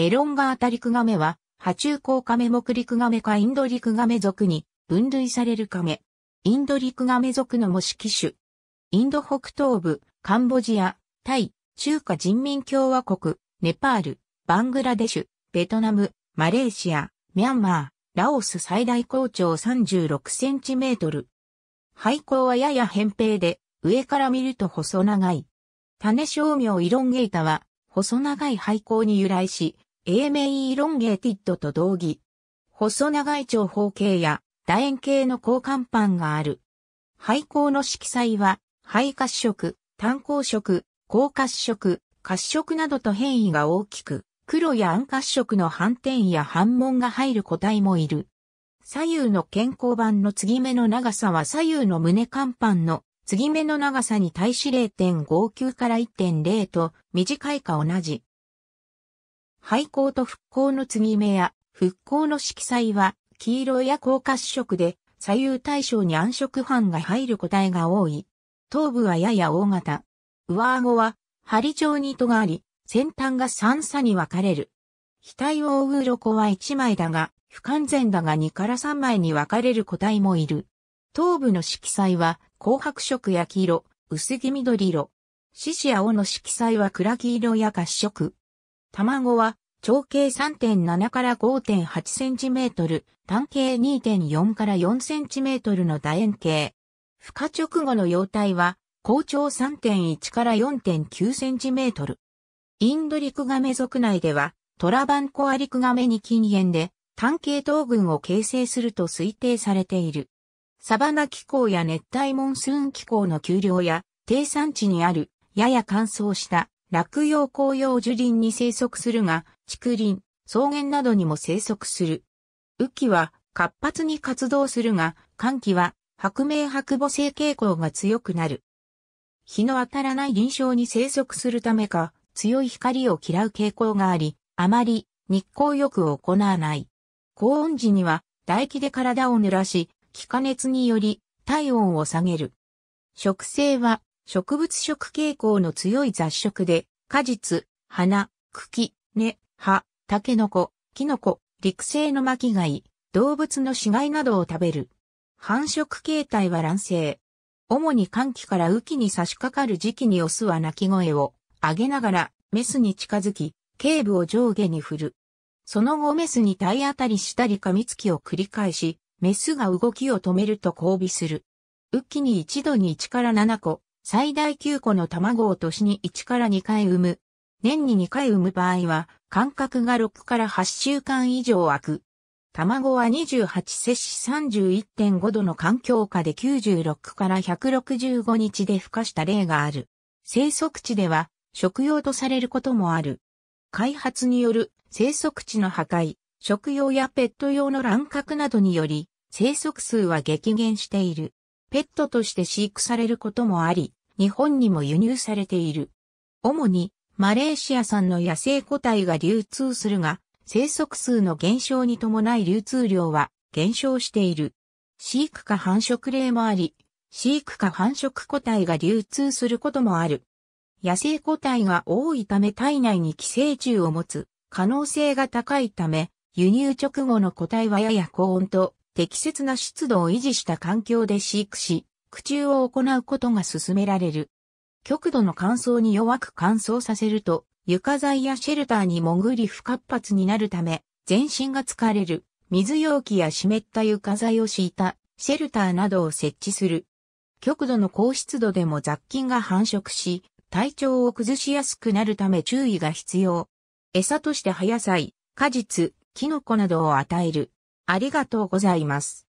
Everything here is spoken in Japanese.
エロンガータリクガメは、波中甲カメ目クガメかインドリクガメ属に分類されるカメ。インドリクガメ属の模式種。インド北東部、カンボジア、タイ、中華人民共和国、ネパール、バングラデシュ、ベトナム、マレーシア、ミャンマー、ラオス最大高長36センチメートル。廃校はやや扁平で、上から見ると細長い。種商名イロンゲータは、細長い廃校に由来し、英名イロンゲーティッドと同義。細長い長方形や楕円形の交換板がある。廃校の色彩は、肺褐色、炭鉱色、高褐色、褐色などと変異が大きく、黒や暗褐色の反転や斑紋が入る個体もいる。左右の健康板の継ぎ目の長さは左右の胸甲板の継ぎ目の長さに対し0.59から1.0と短いか同じ。廃校と復興の継ぎ目や復興の色彩は黄色や高褐色で左右対称に暗色斑が入る個体が多い。頭部はやや大型。上顎は針状に糸があり、先端が三差に分かれる。額を覆う鱗は一枚だが、不完全だが2から3枚に分かれる個体もいる。頭部の色彩は紅白色や黄色、薄黄緑色。獅子や尾の色彩は暗黄色や褐色。卵は長径3.7から5.8センチメートル、単径2.4から4センチメートルの楕円形。孵化直後の幼体は、高長3.1から4.9センチメートル。インドリクガメ族内では、トラバンコアリクガメに近縁で、単系統群を形成すると推定されている。サバナ気候や熱帯モンスーン気候の丘陵や、低山地にある、やや乾燥した落葉紅葉樹林に生息するが、竹林、草原などにも生息する。雨季は活発に活動するが、寒季は白明白母性傾向が強くなる。日の当たらない臨床に生息するためか、強い光を嫌う傾向があり、あまり日光浴を行わない。高温時には唾液で体を濡らし、気化熱により体温を下げる。植生は植物食傾向の強い雑食で、果実、花、茎、根、葉、タケノコ、キノコ、陸生の巻貝、動物の死骸などを食べる。繁殖形態は卵生。主に寒気から雨季に差し掛かる時期にオスは鳴き声を上げながらメスに近づき、頸部を上下に振る。その後メスに体当たりしたり噛みつきを繰り返し、メスが動きを止めると交尾する。雨季に一度に1から7個、最大9個の卵を年に1から2回産む。年に2回産む場合は、間隔が6から8週間以上空く。卵は28摂氏31.5度の環境下で96から165日で孵化した例がある。生息地では食用とされることもある。開発による生息地の破壊、食用やペット用の乱獲などにより生息数は激減している。ペットとして飼育されることもあり、日本にも輸入されている。主にマレーシア産の野生個体が流通するが、生息数の減少に伴い流通量は減少している。飼育か繁殖例もあり、飼育か繁殖個体が流通することもある。野生個体が多いため体内に寄生虫を持つ可能性が高いため、輸入直後の個体はやや高温と適切な湿度を維持した環境で飼育し、苦中を行うことが勧められる。極度の乾燥に弱く乾燥させると、床材やシェルターに潜り不活発になるため、全身が疲れる、水容器や湿った床材を敷いた、シェルターなどを設置する。極度の高湿度でも雑菌が繁殖し、体調を崩しやすくなるため注意が必要。餌として葉野菜、果実、キノコなどを与える。ありがとうございます。